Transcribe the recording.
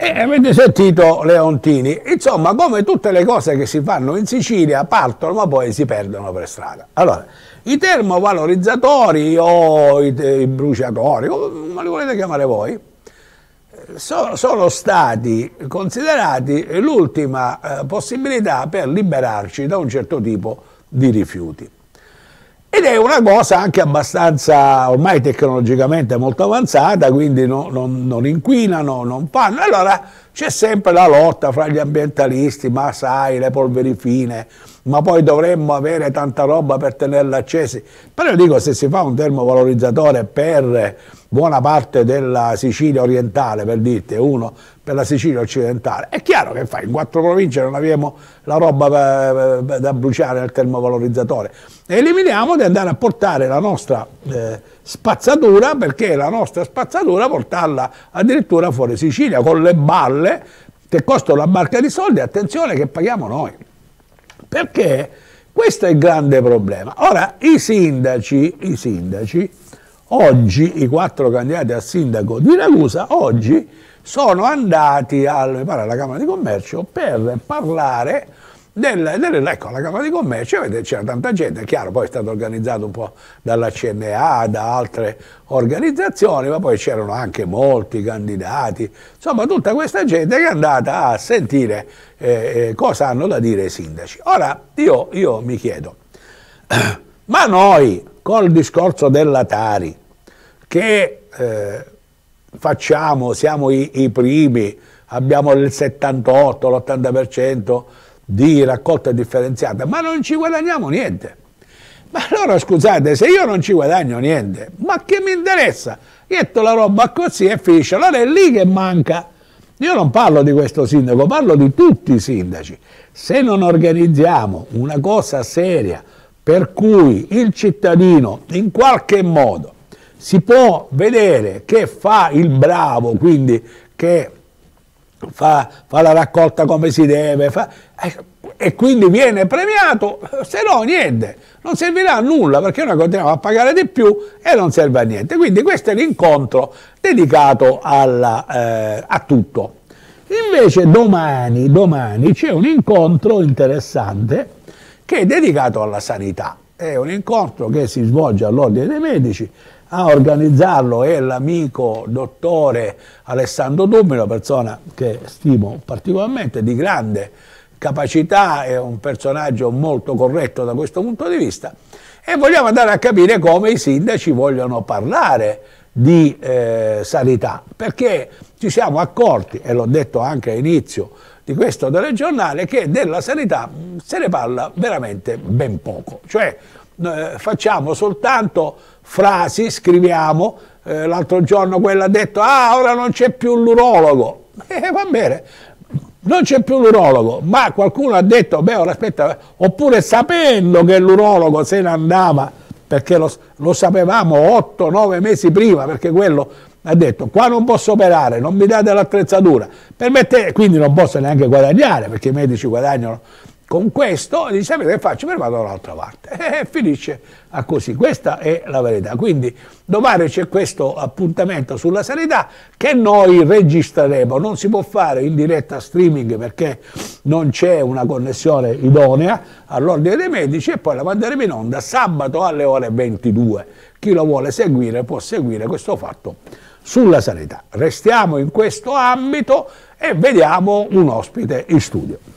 E eh, avete eh, sentito Leontini? Insomma, come tutte le cose che si fanno in Sicilia partono ma poi si perdono per strada. Allora, i termovalorizzatori o i, i bruciatori, come li volete chiamare voi, so, sono stati considerati l'ultima eh, possibilità per liberarci da un certo tipo di rifiuti. Ed è una cosa anche abbastanza ormai tecnologicamente molto avanzata, quindi no, no, non inquinano, non fanno. Allora c'è sempre la lotta fra gli ambientalisti, ma sai, le polveri fine, ma poi dovremmo avere tanta roba per tenerla accesa. Però io dico, se si fa un termovalorizzatore per buona parte della Sicilia orientale, per dirti, uno per la Sicilia occidentale, è chiaro che fai, in quattro province non abbiamo la roba da bruciare nel termovalorizzatore. eliminiamo di andare a portare la nostra... Eh, spazzatura perché la nostra spazzatura portarla addirittura fuori Sicilia con le balle che costano la barca di soldi, attenzione che paghiamo noi. Perché questo è il grande problema. Ora i sindaci, i sindaci oggi, i quattro candidati a sindaco di Ragusa, oggi sono andati al, alla Camera di Commercio per parlare nel, nel, ecco, alla Camera di Commercio c'era tanta gente, è chiaro, poi è stato organizzato un po' dalla CNA, da altre organizzazioni, ma poi c'erano anche molti candidati, insomma tutta questa gente che è andata a sentire eh, eh cosa hanno da dire i sindaci. Ora io, io mi chiedo, ma noi col discorso della Tari, che eh, facciamo, siamo i, i primi, abbiamo il 78, l'80% di raccolta differenziata, ma non ci guadagniamo niente. Ma allora scusate, se io non ci guadagno niente, ma che mi interessa? Metto la roba così e finisce, allora è lì che manca. Io non parlo di questo sindaco, parlo di tutti i sindaci. Se non organizziamo una cosa seria per cui il cittadino in qualche modo si può vedere che fa il bravo, quindi che fa, fa la raccolta come si deve, fa, eh, e quindi viene premiato, se no niente, non servirà a nulla perché noi continuiamo a pagare di più e non serve a niente. Quindi questo è l'incontro dedicato alla, eh, a tutto. Invece domani, domani c'è un incontro interessante che è dedicato alla sanità, è un incontro che si svolge all'Ordine dei Medici a organizzarlo è l'amico dottore Alessandro Dummi, una persona che stimo particolarmente, di grande capacità, è un personaggio molto corretto da questo punto di vista e vogliamo andare a capire come i sindaci vogliono parlare di eh, sanità, perché ci siamo accorti, e l'ho detto anche all'inizio di questo telegiornale, che della sanità mm, se ne parla veramente ben poco, cioè eh, facciamo soltanto frasi, scriviamo, eh, l'altro giorno quella ha detto ah ora non c'è più l'urologo, eh, va bene, non c'è più l'urologo, ma qualcuno ha detto beh ora aspetta, oppure sapendo che l'urologo se ne andava, perché lo, lo sapevamo 8-9 mesi prima, perché quello ha detto qua non posso operare, non mi date l'attrezzatura, quindi non posso neanche guadagnare perché i medici guadagnano con questo dice sapete che faccio? Me ne vado da un'altra parte e finisce a così, questa è la verità quindi domani c'è questo appuntamento sulla sanità che noi registreremo, non si può fare in diretta streaming perché non c'è una connessione idonea all'ordine dei medici e poi la manderemo in onda sabato alle ore 22 chi lo vuole seguire può seguire questo fatto sulla sanità restiamo in questo ambito e vediamo un ospite in studio